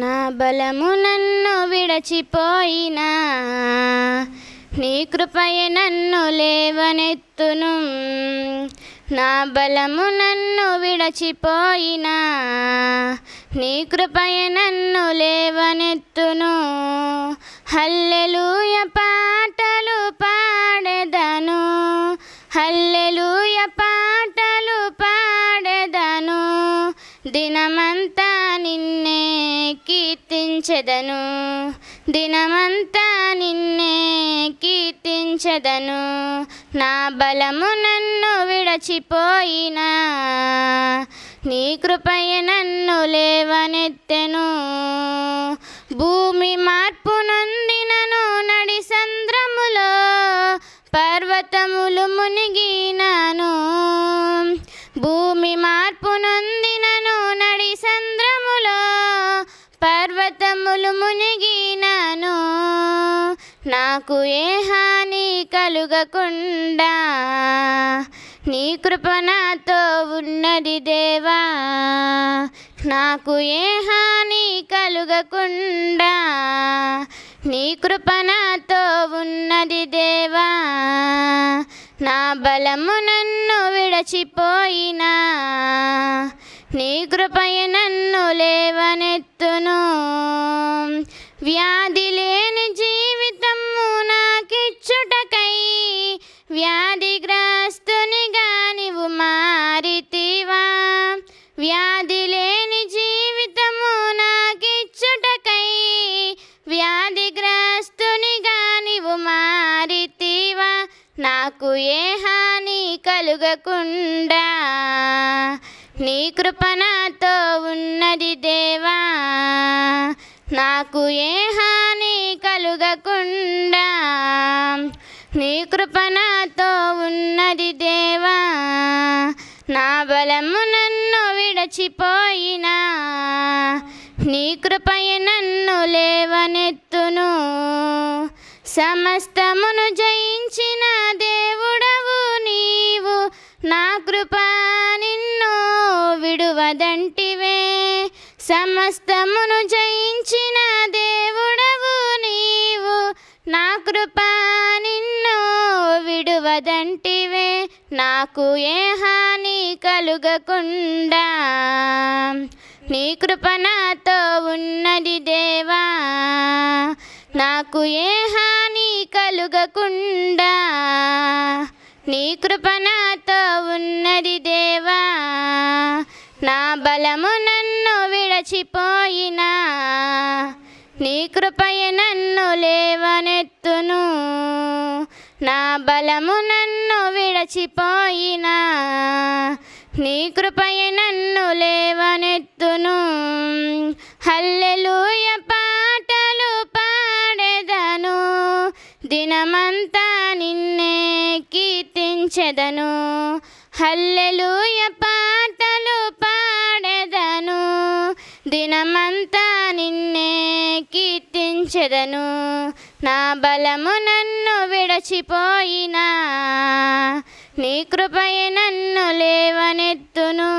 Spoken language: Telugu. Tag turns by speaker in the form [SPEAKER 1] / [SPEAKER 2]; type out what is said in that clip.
[SPEAKER 1] నా బలము నన్ను విడచిపోయినా నీ కృపయ నన్ను లేవనెత్తును నా బలము నన్ను విడచిపోయినా నీ కృపయ నన్ను లేవనెత్తును హల్లెలూయ పాటలు పాడెదను హల్లెలూయ పాటలు పాడెదను దినమంతా నిన్నే చింతించెదను దినమంతా నిన్నే కీర్తించెదను నా బలము నన్ను విడచిపోయినా నీ కృపయ నన్ను లేవనెత్తే పాతములు మునిగినాను నాకు ఏ హాని కలుగకుండా నీ కృప నాతో ఉన్నది దేవా నాకు ఏ హాని కలుగకుండా నీ కృప నాతో ఉన్నది దేవా నా బలము నన్ను విడచిపోయినా నీ కృపయ నన్ను లేవనెత్తును వ్యాధి లేని జీవితము నాకిచ్చుటకై వ్యాధిగ్రస్తుని నీవు మారితివా వ్యాధి లేని జీవితము నాకిచ్చుటకై వ్యాధిగ్రస్తుని నీవు మారితివా నాకు ఏ హాని కలుగకుండా నీ కృపణతో ఉన్నది నాకు ఏ హాని కలుగకుండా నీ కృపణతో ఉన్నది దేవా నా బలము నన్ను విడచిపోయినా నీ కృపయ నన్ను లేవనెత్తును సమస్తమును జయించిన దేవుడవు నీవు నా కృప నిన్ను విడువదంటివే సమస్తమును జయించిన నా కృప నిన్ను విడువదంటివే నాకు ఏ హాని కలుగకుండా నీ కృప నాతో ఉన్నది దేవా నాకు ఏ హాని కలుగకుండా నీ కృప నాతో ఉన్నది దేవా నా బలము నన్ను విడచిపోయినా నీ కృపయ నన్ను లేవనెత్తి నా బలము నన్ను విడచిపోయినా నీ కృపయ నన్ను లేవనెత్తును హల్లెలూయ పాటలు పాడెదను దినమంతా నిన్నే కీర్తించెదను హల్లెలూయ పాటలు పాడెదను దినమంతా నిన్నే రక్షించెదను నా బలము నన్ను విడచిపోయినా నీ కృపయ నన్ను లేవనెత్తును